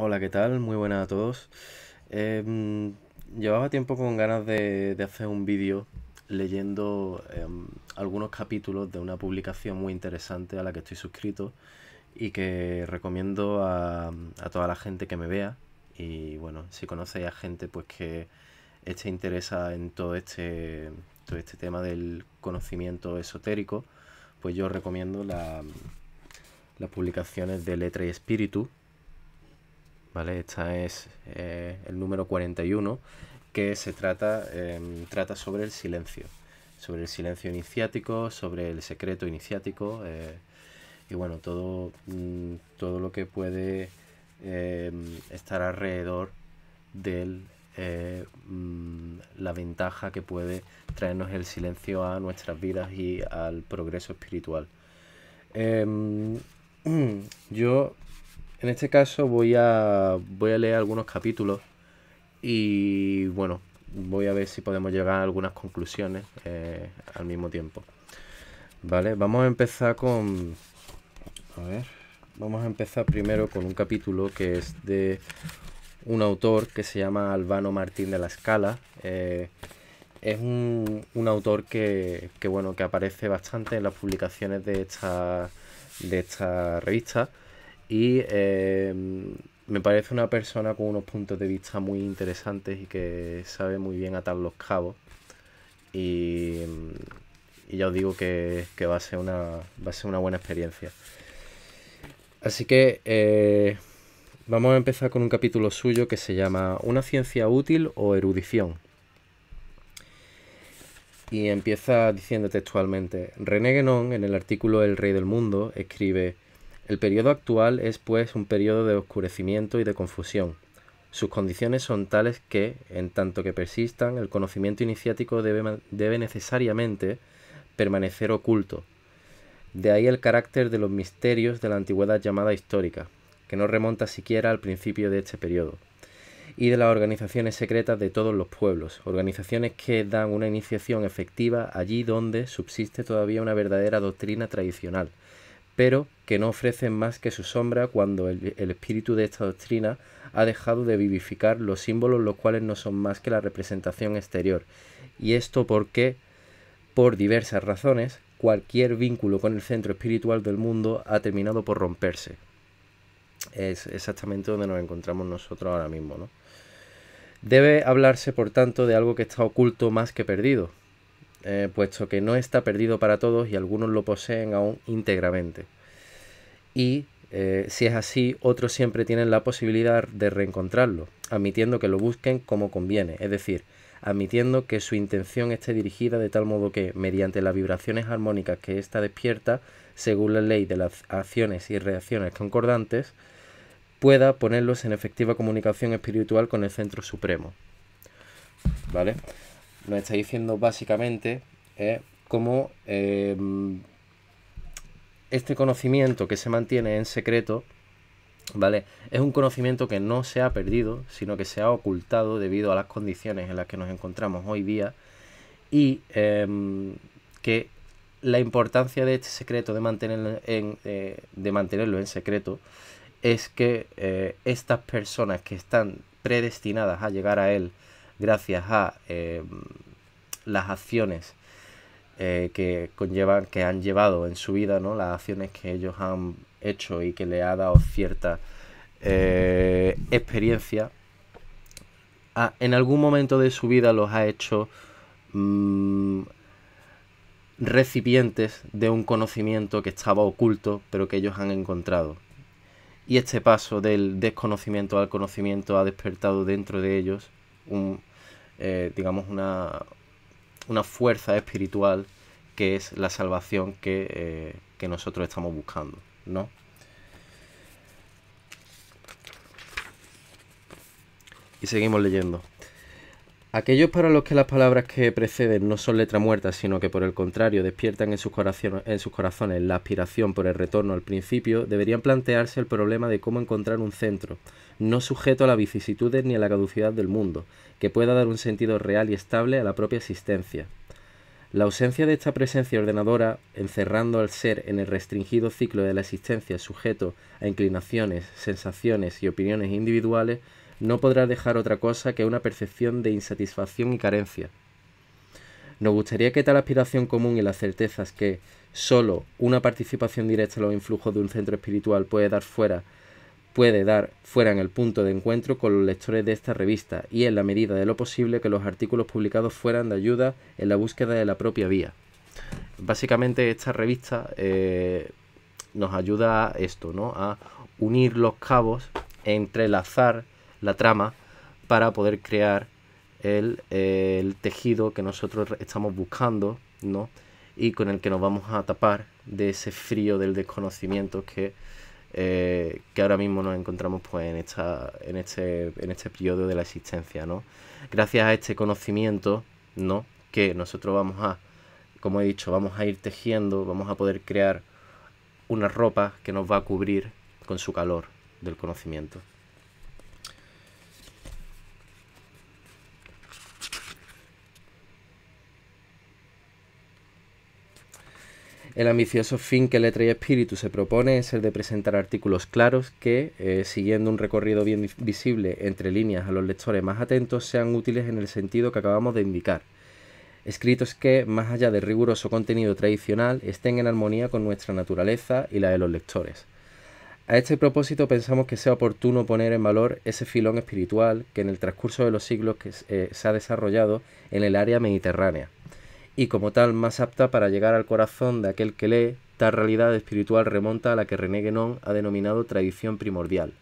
Hola, ¿qué tal? Muy buenas a todos. Em, llevaba tiempo con ganas de, hacer un vídeo leyendo em, algunos capítulos de una publicación muy interesante a la que estoy suscrito y que recomiendo a, toda la gente que me vea. Y bueno, si conocéis a gente pues que esté interesa en todo este, este tema del conocimiento esotérico, pues yo recomiendo la, las publicaciones de Letra y Espíritu ¿vale? Esta es eh, el número 41, que se trata, em, trata sobre el silencio, sobre el silencio iniciático, sobre el secreto iniciático, eh, y bueno, todo, mm, todo lo que puede em, estar alrededor de eh, mm, la ventaja que puede traernos el silencio a nuestras vidas y al progreso espiritual. Em, yo en este caso voy a, voy a leer algunos capítulos y bueno, voy a ver si podemos llegar a algunas conclusiones eh, al mismo tiempo. Vale, vamos a empezar con... vamos a empezar primero con un capítulo que es de un autor que se llama Albano Martín de la Escala. Eh, es un, autor que, que, aparece bastante en las publicaciones de de esta revista y em, me parece una persona con unos puntos de vista muy interesantes y que sabe muy bien atar los cabos. Y, ya os digo que, va, a ser una, a ser una buena experiencia. Así que eh, vamos a empezar con un capítulo suyo que se llama Una ciencia útil o erudición. Y empieza diciendo textualmente, René Guénon en el artículo El Rey del Mundo escribe el periodo actual es pues un periodo de oscurecimiento y de confusión. Sus condiciones son tales que, en tanto que persistan, el conocimiento iniciático debe, necesariamente permanecer oculto. De ahí el carácter de los misterios de la antigüedad llamada histórica, que no remonta siquiera al principio de este periodo, y de las organizaciones secretas de todos los pueblos, organizaciones que dan una iniciación efectiva allí donde subsiste todavía una verdadera doctrina tradicional, pero que no ofrecen más que su sombra cuando el, espíritu de esta doctrina ha dejado de vivificar los símbolos los cuales no son más que la representación exterior. Y esto porque, por diversas razones, cualquier vínculo con el centro espiritual del mundo ha terminado por romperse. Es exactamente donde nos encontramos nosotros ahora mismo. ¿no? Debe hablarse, por tanto, de algo que está oculto más que perdido, eh, puesto que no está perdido para todos y algunos lo poseen aún íntegramente. Y eh, si es así, otros siempre tienen la posibilidad de reencontrarlo, admitiendo que lo busquen como conviene, es decir, admitiendo que su intención esté dirigida de tal modo que, mediante las vibraciones armónicas que ésta despierta, según la ley de las acciones y reacciones concordantes, pueda ponerlos en efectiva comunicación espiritual con el Centro Supremo. ¿Vale? nos está diciendo básicamente es ¿eh? cómo em, este conocimiento que se mantiene en secreto, ¿vale? Es un conocimiento que no se ha perdido, sino que se ha ocultado debido a las condiciones en las que nos encontramos hoy día y em, que la importancia de este secreto, de, eh, mantenerlo en secreto, es que eh, estas personas que están predestinadas a llegar a él gracias a eh, las acciones eh, que conllevan, que han llevado en su vida, Las acciones que ellos han hecho y que le ha dado cierta eh, experiencia, en algún momento de su vida los ha hecho mm, recipientes de un conocimiento que estaba oculto, pero que ellos han encontrado. Y este paso del desconocimiento al conocimiento ha despertado dentro de ellos un eh, digamos, una, fuerza espiritual que es la salvación que, eh, que nosotros estamos buscando, ¿no? Y seguimos leyendo. Aquellos para los que las palabras que preceden no son letra muerta, sino que por el contrario despiertan en sus, corazones, la aspiración por el retorno al principio, deberían plantearse el problema de cómo encontrar un centro, no sujeto a las vicisitudes ni a la caducidad del mundo, que pueda dar un sentido real y estable a la propia existencia. La ausencia de esta presencia ordenadora, encerrando al ser en el restringido ciclo de la existencia sujeto a inclinaciones, sensaciones y opiniones individuales, no podrá dejar otra cosa que una percepción de insatisfacción y carencia. Nos gustaría que tal aspiración común y las certezas que solo una participación directa en los influjos de un centro espiritual puede dar fuera puede dar fuera en el punto de encuentro con los lectores de esta revista y en la medida de lo posible que los artículos publicados fueran de ayuda en la búsqueda de la propia vía. Básicamente esta revista eh, nos ayuda a esto, ¿no? A unir los cabos, entrelazar la trama para poder crear el, eh, tejido que nosotros estamos buscando, Y con el que nos vamos a tapar de ese frío del desconocimiento que, eh, que ahora mismo nos encontramos pues, en, este, en, este, periodo de la existencia, Gracias a este conocimiento, ¿no? Que nosotros vamos a, como he dicho, vamos a ir tejiendo, vamos a poder crear una ropa que nos va a cubrir con su calor del conocimiento. El ambicioso fin que Letra y Espíritu se propone es el de presentar artículos claros que, eh, siguiendo un recorrido bien visible entre líneas a los lectores más atentos, sean útiles en el sentido que acabamos de indicar. Escritos que, más allá del riguroso contenido tradicional, estén en armonía con nuestra naturaleza y la de los lectores. A este propósito pensamos que sea oportuno poner en valor ese filón espiritual que en el transcurso de los siglos eh, se ha desarrollado en el área mediterránea y como tal más apta para llegar al corazón de aquel que lee, tal realidad espiritual remonta a la que René Guénon ha denominado tradición primordial.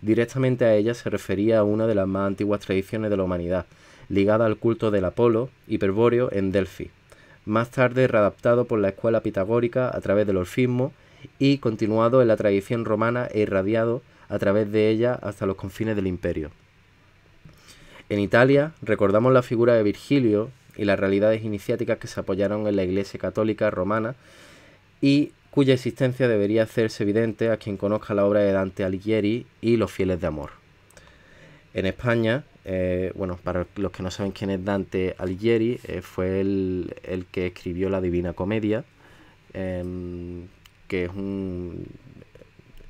Directamente a ella se refería a una de las más antiguas tradiciones de la humanidad, ligada al culto del Apolo hiperbóreo en Delphi, más tarde readaptado por la escuela pitagórica a través del orfismo y continuado en la tradición romana e irradiado a través de ella hasta los confines del imperio. En Italia recordamos la figura de Virgilio, y las realidades iniciáticas que se apoyaron en la Iglesia Católica Romana y cuya existencia debería hacerse evidente a quien conozca la obra de Dante Alighieri y Los Fieles de Amor. En España, eh, bueno, para los que no saben quién es Dante Alighieri, eh, fue el, el, que escribió la Divina Comedia, em, que es un,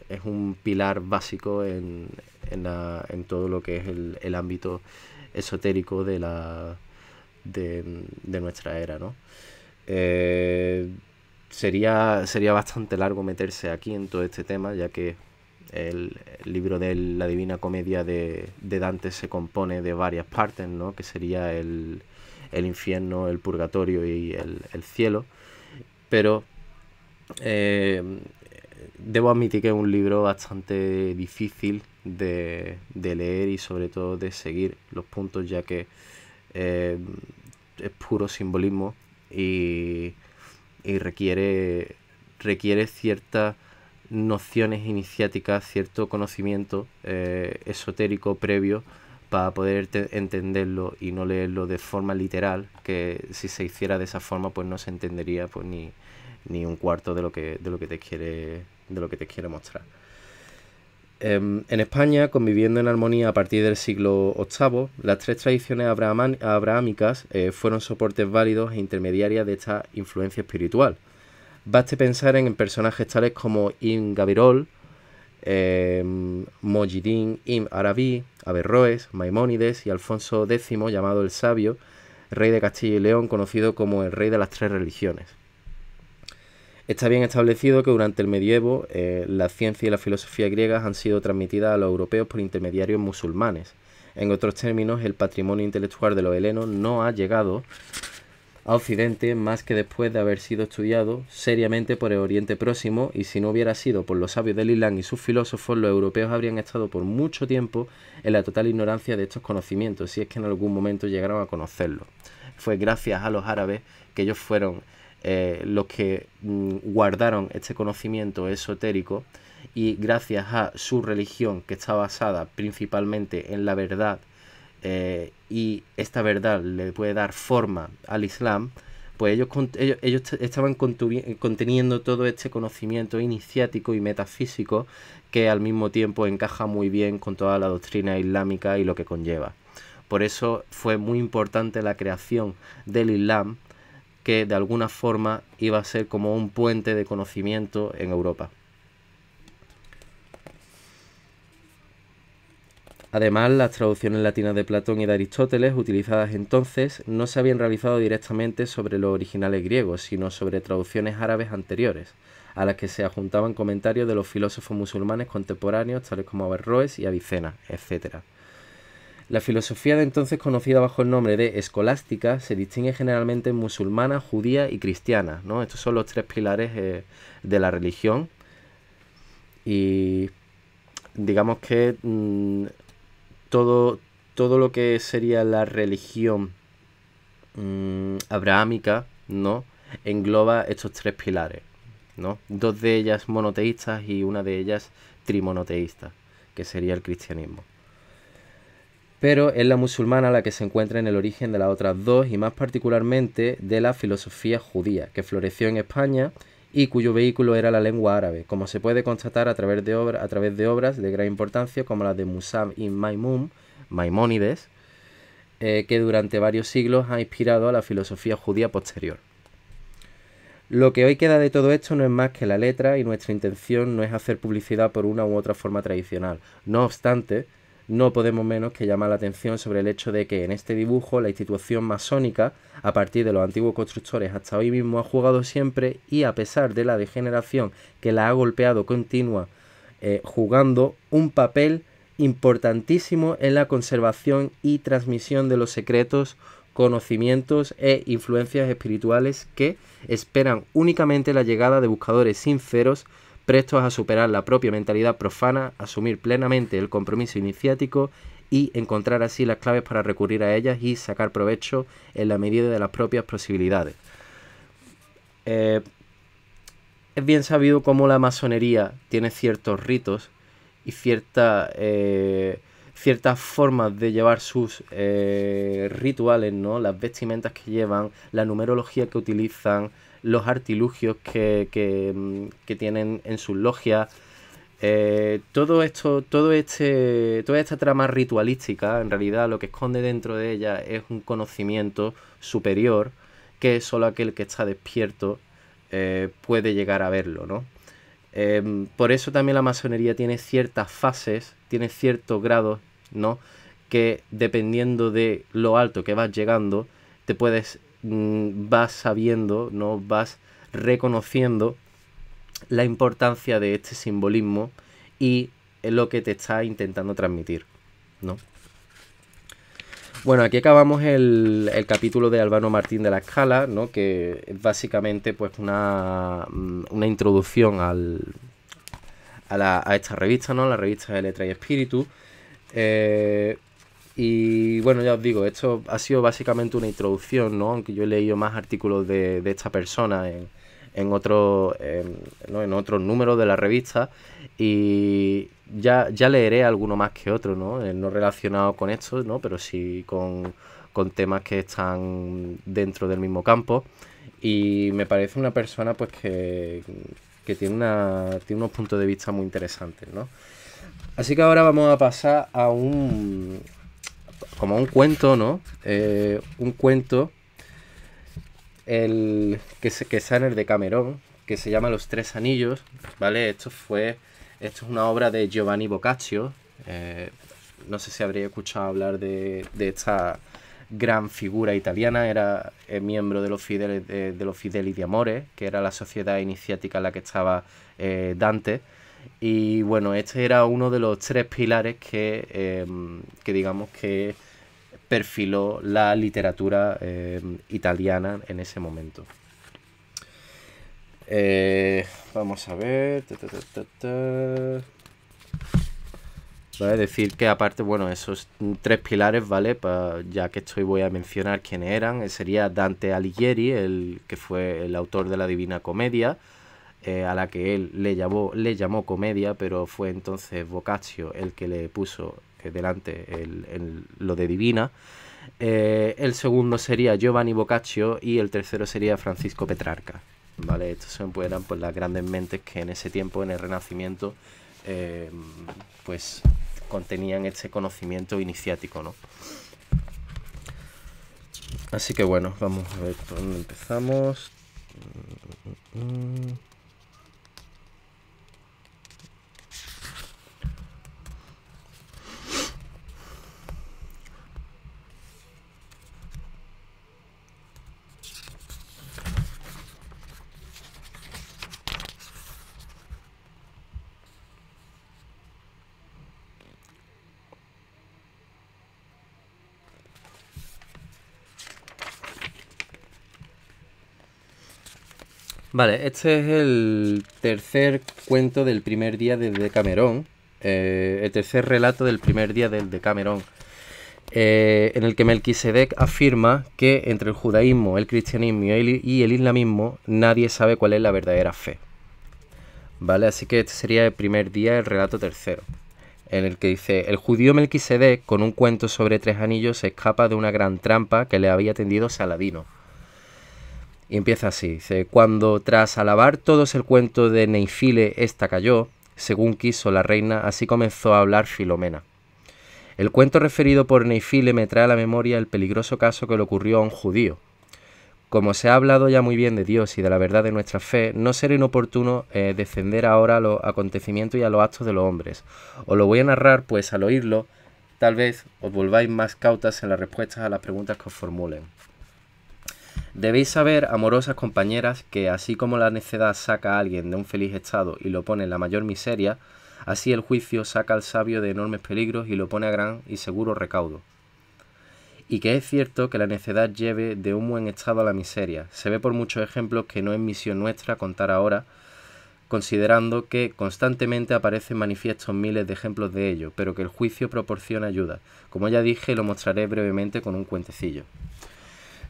es un pilar básico en, todo lo que es el ámbito esotérico de la, de, nuestra era, ¿no? Eh, sería, sería bastante largo meterse aquí en todo este tema, ya que el, libro de la Divina Comedia de, Dante se compone de varias partes, ¿no? Que sería el, infierno, el purgatorio y el, cielo. Pero eh, debo admitir que es un libro bastante difícil de leer y sobre todo de seguir los puntos, ya que eh, es puro simbolismo y, requiere, requiere ciertas nociones iniciáticas, cierto conocimiento eh, esotérico previo para poder entenderlo y no leerlo de forma literal, que si se hiciera de esa forma pues no se entendería pues ni, un cuarto de lo que, de lo que te quiere, de lo que te quiere mostrar. Em, en España, conviviendo en armonía a partir del siglo VIII, las tres tradiciones abrahámicas eh, fueron soportes válidos e intermediarias de esta influencia espiritual. Baste pensar en personajes tales como Ibn Gabirol, eh, em, Mojidin Ibn Arabi, Averroes, Maimónides y Alfonso X, llamado el Sabio, rey de Castilla y León, conocido como el rey de las tres religiones. Está bien establecido que durante el medievo eh, la ciencia y la filosofía griegas han sido transmitidas a los europeos por intermediarios musulmanes. En otros términos, el patrimonio intelectual de los helenos no ha llegado a Occidente más que después de haber sido estudiado seriamente por el Oriente Próximo y si no hubiera sido por los sabios del Islam y sus filósofos, los europeos habrían estado por mucho tiempo en la total ignorancia de estos conocimientos, si es que en algún momento llegaron a conocerlos. Fue gracias a los árabes que ellos fueron eh, los que mm, guardaron este conocimiento esotérico y gracias a su religión que está basada principalmente en la verdad eh, y esta verdad le puede dar forma al Islam, pues ellos, ellos, ellos estaban conteniendo todo este conocimiento iniciático y metafísico que al mismo tiempo encaja muy bien con toda la doctrina islámica y lo que conlleva. Por eso fue muy importante la creación del Islam que de alguna forma iba a ser como un puente de conocimiento en Europa. Además, las traducciones latinas de Platón y de Aristóteles utilizadas entonces no se habían realizado directamente sobre los originales griegos, sino sobre traducciones árabes anteriores, a las que se adjuntaban comentarios de los filósofos musulmanes contemporáneos tales como Averroes y Avicena, etc. La filosofía de entonces conocida bajo el nombre de escolástica se distingue generalmente en musulmana, judía y cristiana. ¿no? Estos son los tres pilares eh, de la religión. Y digamos que mm, todo, todo lo que sería la religión mm, abrahámica ¿no? engloba estos tres pilares. ¿no? Dos de ellas monoteístas y una de ellas trimonoteísta, que sería el cristianismo pero es la musulmana la que se encuentra en el origen de las otras dos y más particularmente de la filosofía judía, que floreció en España y cuyo vehículo era la lengua árabe, como se puede constatar a través de, obras de gran importancia como las de Musab y Maimónides, eh, que durante varios siglos ha inspirado a la filosofía judía posterior. Lo que hoy queda de todo esto no es más que la letra y nuestra intención no es hacer publicidad por una u otra forma tradicional. No obstante, no podemos menos que llamar la atención sobre el hecho de que en este dibujo la institución masónica, a partir de los antiguos constructores hasta hoy mismo, ha jugado siempre y a pesar de la degeneración que la ha golpeado continua, eh, jugando un papel importantísimo en la conservación y transmisión de los secretos, conocimientos e influencias espirituales que esperan únicamente la llegada de buscadores sinceros prestos a superar la propia mentalidad profana, asumir plenamente el compromiso iniciático y encontrar así las claves para recurrir a ellas y sacar provecho en la medida de las propias posibilidades. Eh, es bien sabido cómo la masonería tiene ciertos ritos y cierta... Eh, ciertas formas de llevar sus eh, rituales, ¿no? Las vestimentas que llevan, la numerología que utilizan, los artilugios que, mm, tienen en sus logias. Eh, todo esto, todo este, toda esta trama ritualística, en realidad lo que esconde dentro de ella es un conocimiento superior que solo aquel que está despierto eh, puede llegar a verlo, em, por eso también la masonería tiene ciertas fases, tiene ciertos grados ¿no? Que dependiendo de lo alto que vas llegando, te puedes, mm, vas sabiendo, ¿no? Vas reconociendo la importancia de este simbolismo y lo que te está intentando transmitir, ¿no? Bueno, aquí acabamos el, capítulo de Albano Martín de la Escala, ¿no? que es básicamente pues, una, mm, introducción al, a, a, esta revista, ¿no? la revista de Letra y Espíritu, eh, y bueno, ya os digo, esto ha sido básicamente una introducción, ¿no? Aunque yo he leído más artículos de, esta persona en, en otros números de la revista y ya, leeré alguno más que otro, ¿no? Eh, no relacionado con esto, ¿no? Pero sí con, con temas que están dentro del mismo campo y me parece una persona pues que, que tiene, una, tiene unos puntos de vista muy interesantes, ¿no? Así que ahora vamos a pasar a un. como un cuento, ¿no? Eh, un cuento. El, que, se, que está en el de Camerón, que se llama Los Tres Anillos, ¿vale? Esto fue. Esto es una obra de Giovanni Boccaccio. Eh, no sé si habréis escuchado hablar de, esta gran figura italiana. Era eh, miembro de los, Fideles, de, los Fideli di Amore, que era la sociedad iniciática en la que estaba Dante. Y bueno, este era uno de los tres pilares que, em, digamos que perfiló la literatura em, italiana en ese momento. Eh, vamos a ver. Decir que aparte, bueno, esos tres pilares, ¿vale? ya que estoy voy a mencionar quiénes eran. Sería Dante Alighieri, el que fue el autor de la Divina Comedia. Eh, a la que él le llamó, le llamó comedia, pero fue entonces Boccaccio el que le puso eh, delante el, lo de Divina. Eh, el segundo sería Giovanni Boccaccio y el tercero sería Francisco Petrarca. ¿vale? Estos son, pues, eran pues, las grandes mentes que en ese tiempo, en el Renacimiento, pues contenían ese conocimiento iniciático. ¿no? Así que bueno, vamos a ver por dónde empezamos. Mm, mm, mm, Vale, este es el tercer cuento del primer día del Decamerón, eh, el tercer relato del primer día del Decamerón, eh, en el que Melquisedec afirma que entre el judaísmo, el cristianismo y el, islamismo nadie sabe cuál es la verdadera fe. Vale, así que este sería el primer día, el relato tercero, en el que dice, el judío Melquisedec con un cuento sobre tres anillos se escapa de una gran trampa que le había tendido Saladino. Y empieza así, cuando tras alabar todos el cuento de Neifile, ésta cayó, según quiso la reina, así comenzó a hablar Filomena. El cuento referido por Neifile me trae a la memoria el peligroso caso que le ocurrió a un judío. Como se ha hablado ya muy bien de Dios y de la verdad de nuestra fe, no será inoportuno eh, defender ahora a los acontecimientos y a los actos de los hombres. Os lo voy a narrar, pues al oírlo, tal vez os volváis más cautas en las respuestas a las preguntas que os formulen. Debéis saber, amorosas compañeras, que así como la necedad saca a alguien de un feliz estado y lo pone en la mayor miseria, así el juicio saca al sabio de enormes peligros y lo pone a gran y seguro recaudo. Y que es cierto que la necedad lleve de un buen estado a la miseria. Se ve por muchos ejemplos que no es misión nuestra contar ahora, considerando que constantemente aparecen manifiestos miles de ejemplos de ello, pero que el juicio proporciona ayuda. Como ya dije, lo mostraré brevemente con un cuentecillo.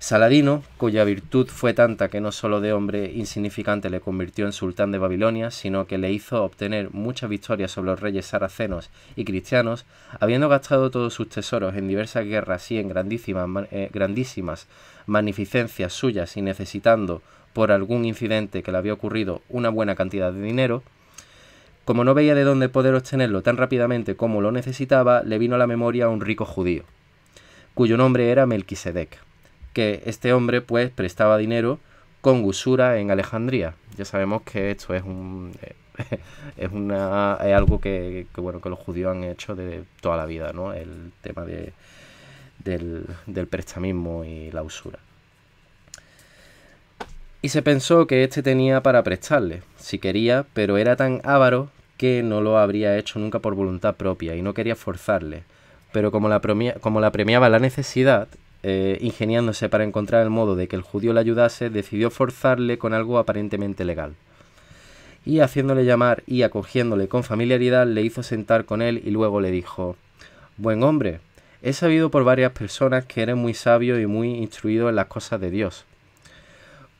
Saladino, cuya virtud fue tanta que no solo de hombre insignificante le convirtió en sultán de Babilonia, sino que le hizo obtener muchas victorias sobre los reyes saracenos y cristianos, habiendo gastado todos sus tesoros en diversas guerras y en grandísimas, eh, grandísimas magnificencias suyas y necesitando por algún incidente que le había ocurrido una buena cantidad de dinero, como no veía de dónde poder obtenerlo tan rápidamente como lo necesitaba, le vino a la memoria un rico judío, cuyo nombre era Melquisedec que este hombre pues prestaba dinero con usura en Alejandría. Ya sabemos que esto es un eh, es una es algo que, bueno que los judíos han hecho de toda la vida, ¿no? El tema del, prestamismo y la usura. Y se pensó que este tenía para prestarle, si quería, pero era tan avaro que no lo habría hecho nunca por voluntad propia y no quería forzarle. Pero como la, como la premiaba la necesidad, eh, ingeniándose para encontrar el modo de que el judío le ayudase, decidió forzarle con algo aparentemente legal. Y haciéndole llamar y acogiéndole con familiaridad, le hizo sentar con él y luego le dijo, Buen hombre, he sabido por varias personas que eres muy sabio y muy instruido en las cosas de Dios.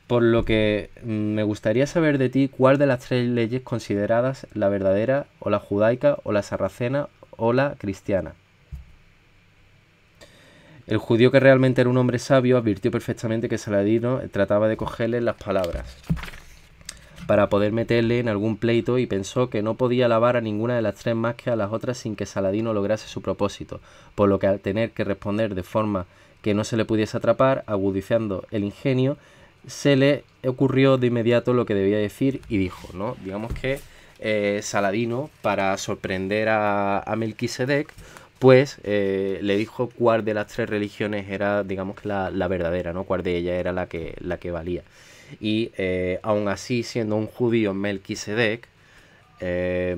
Por lo que mm, me gustaría saber de ti cuál de las tres leyes consideradas la verdadera o la judaica o la sarracena o la cristiana. El judío que realmente era un hombre sabio advirtió perfectamente que Saladino trataba de cogerle las palabras para poder meterle en algún pleito y pensó que no podía lavar a ninguna de las tres más que a las otras sin que Saladino lograse su propósito, por lo que al tener que responder de forma que no se le pudiese atrapar, agudizando el ingenio, se le ocurrió de inmediato lo que debía decir y dijo, ¿no? Digamos que eh, Saladino, para sorprender a, a Melquisedec, pues le dijo cuál de las tres religiones era, digamos, que la, verdadera, ¿no? Cuál de ellas era la que, la que valía. Y eh, aún así, siendo un judío Melquisedec, eh,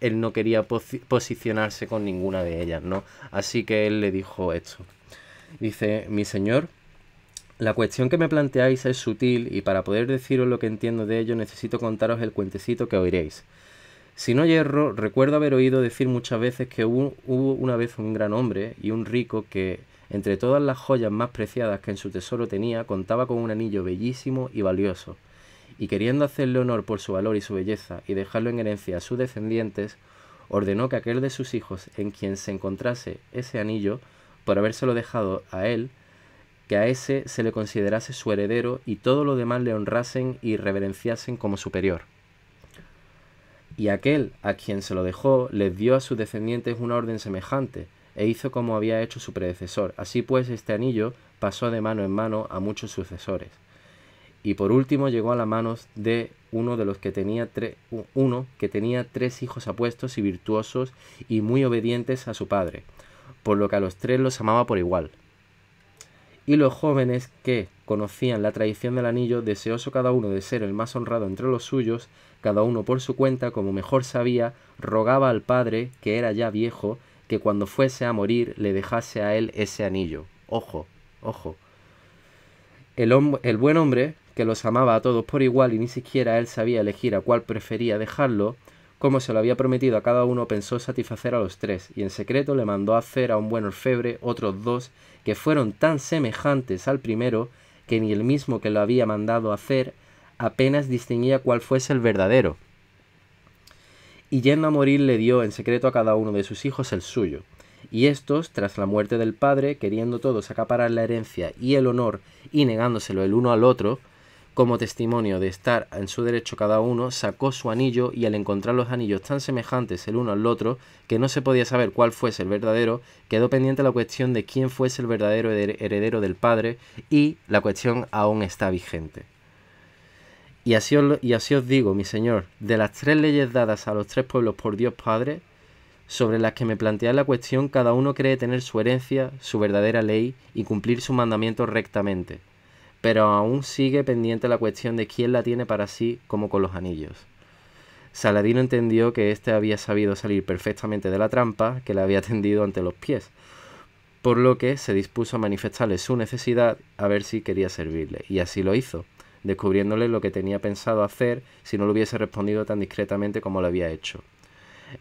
él no quería posicionarse con ninguna de ellas, ¿no? Así que él le dijo esto. Dice, mi señor, la cuestión que me planteáis es sutil y para poder deciros lo que entiendo de ello necesito contaros el cuentecito que oiréis. Si no hierro, recuerdo haber oído decir muchas veces que hubo, una vez un gran hombre y un rico que, entre todas las joyas más preciadas que en su tesoro tenía, contaba con un anillo bellísimo y valioso, y queriendo hacerle honor por su valor y su belleza y dejarlo en herencia a sus descendientes, ordenó que aquel de sus hijos en quien se encontrase ese anillo, por habérselo dejado a él, que a ese se le considerase su heredero y todo lo demás le honrasen y reverenciasen como superior. Y aquel a quien se lo dejó les dio a sus descendientes una orden semejante, e hizo como había hecho su predecesor. Así pues, este anillo pasó de mano en mano a muchos sucesores. Y por último llegó a las manos de uno de los que tenía uno que tenía tres hijos apuestos y virtuosos y muy obedientes a su padre, por lo que a los tres los amaba por igual. Y los jóvenes que conocían la traición del anillo, deseoso cada uno de ser el más honrado entre los suyos, cada uno por su cuenta, como mejor sabía, rogaba al padre, que era ya viejo, que cuando fuese a morir le dejase a él ese anillo. Ojo, ojo. El, el buen hombre, que los amaba a todos por igual y ni siquiera él sabía elegir a cuál prefería dejarlo, como se lo había prometido a cada uno, pensó satisfacer a los tres, y en secreto le mandó a hacer a un buen orfebre otros dos que fueron tan semejantes al primero que ni el mismo que lo había mandado hacer apenas distinguía cuál fuese el verdadero. Y yendo a morir le dio en secreto a cada uno de sus hijos el suyo. Y estos, tras la muerte del padre, queriendo todos acaparar la herencia y el honor y negándoselo el uno al otro, como testimonio de estar en su derecho cada uno, sacó su anillo y al encontrar los anillos tan semejantes el uno al otro, que no se podía saber cuál fuese el verdadero, quedó pendiente la cuestión de quién fuese el verdadero heredero del padre y la cuestión aún está vigente. Y así, os, y así os digo, mi Señor, de las tres leyes dadas a los tres pueblos por Dios Padre, sobre las que me planteáis la cuestión, cada uno cree tener su herencia, su verdadera ley y cumplir su mandamiento rectamente. Pero aún sigue pendiente la cuestión de quién la tiene para sí, como con los anillos. Saladino entendió que éste había sabido salir perfectamente de la trampa que le había tendido ante los pies, por lo que se dispuso a manifestarle su necesidad a ver si quería servirle, y así lo hizo descubriéndole lo que tenía pensado hacer si no lo hubiese respondido tan discretamente como lo había hecho.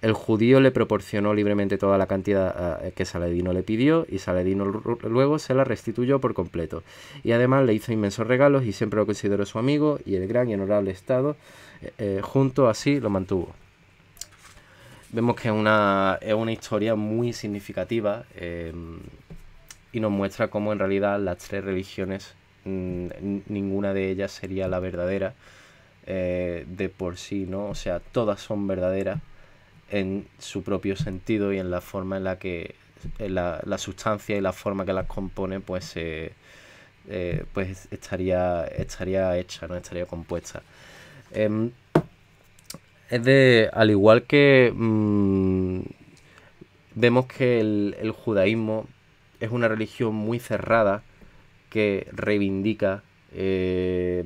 El judío le proporcionó libremente toda la cantidad ah, que Saladino le pidió y Saladino luego se la restituyó por completo. Y además le hizo inmensos regalos y siempre lo consideró su amigo y el gran y honorable Estado eh, eh, junto así lo mantuvo. Vemos que es una, es una historia muy significativa em, y nos muestra cómo en realidad las tres religiones Mm, ninguna de ellas sería la verdadera eh, de por sí, ¿no? O sea, todas son verdaderas en su propio sentido y en la forma en la que la, sustancia y la forma que las compone, pues, eh, eh, pues estaría, estaría hecha, ¿no? Estaría compuesta. Em, es de, al igual que mm, vemos que el judaísmo es una religión muy cerrada, que reivindica, eh,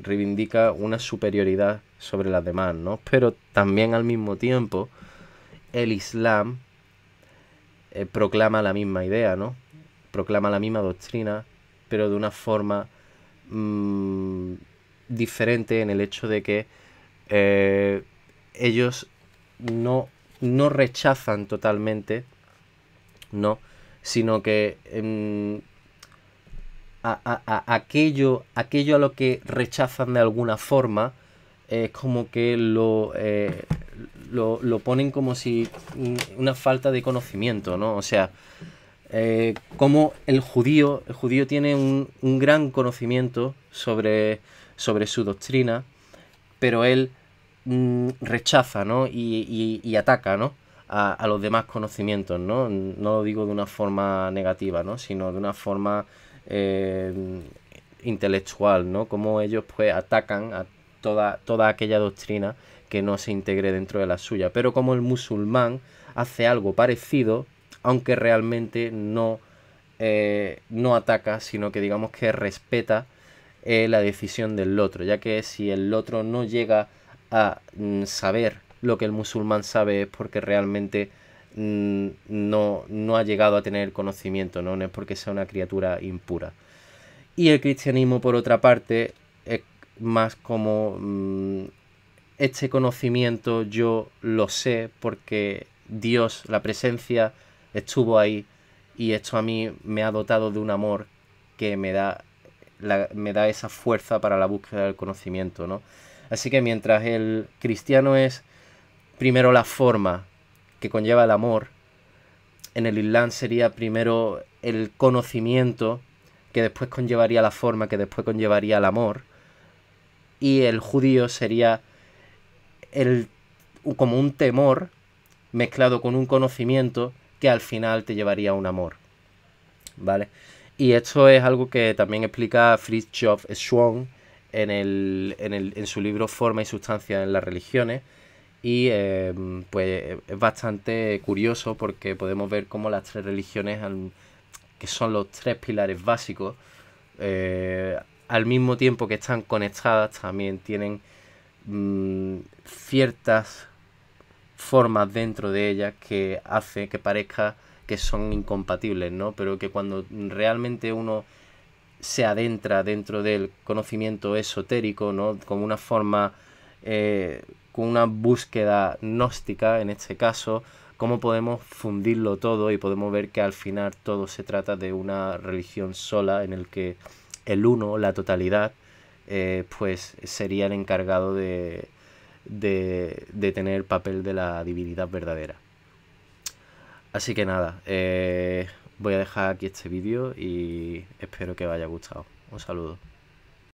reivindica una superioridad sobre las demás, ¿no? Pero también al mismo tiempo el Islam eh, proclama la misma idea, ¿no? Proclama la misma doctrina, pero de una forma mm, diferente en el hecho de que eh, ellos no, rechazan totalmente, ¿no? Sino que mm, a, aquello, aquello a lo que rechazan de alguna forma, es como que lo, eh, lo, ponen como si una falta de conocimiento, ¿no? O sea, eh, como el judío, el judío tiene un, un, gran conocimiento sobre, sobre su doctrina, pero él mm, rechaza, ¿no? Y, y, ataca, ¿no? A, a, los demás conocimientos, ¿no? No lo digo de una forma negativa, ¿no? Sino de una forma Em, intelectual, ¿no? Cómo ellos pues atacan a toda, toda aquella doctrina que no se integre dentro de la suya. Pero como el musulmán hace algo parecido, aunque realmente no, eh, no ataca, sino que digamos que respeta eh, la decisión del otro, ya que si el otro no llega a mm, saber lo que el musulmán sabe es porque realmente Mm, no, no ha llegado a tener conocimiento, ¿no? es porque sea una criatura impura. Y el cristianismo, por otra parte, es más como mm, este conocimiento yo lo sé porque Dios, la presencia, estuvo ahí y esto a mí me ha dotado de un amor que me da, me da esa fuerza para la búsqueda del conocimiento, ¿no? Así que mientras el cristiano es primero la forma, que conlleva el amor. En el Islam sería primero el conocimiento, que después conllevaría la forma, que después conllevaría el amor. Y el judío sería el, como un temor mezclado con un conocimiento que al final te llevaría a un amor. ¿Vale? Y esto es algo que también explica Fritz Schwann en, el, en, el, en su libro Forma y Sustancia en las Religiones, y em, pues es bastante curioso porque podemos ver cómo las tres religiones, que son los tres pilares básicos, eh, al mismo tiempo que están conectadas, también tienen mm, ciertas formas dentro de ellas que hace que parezca que son incompatibles, ¿no? Pero que cuando realmente uno se adentra dentro del conocimiento esotérico, ¿no? Como una forma eh, con una búsqueda gnóstica, en este caso, cómo podemos fundirlo todo y podemos ver que al final todo se trata de una religión sola en el que el uno, la totalidad, eh, pues sería el encargado de, tener el papel de la divinidad verdadera. Así que nada, eh, voy a dejar aquí este vídeo y espero que os haya gustado. Un saludo.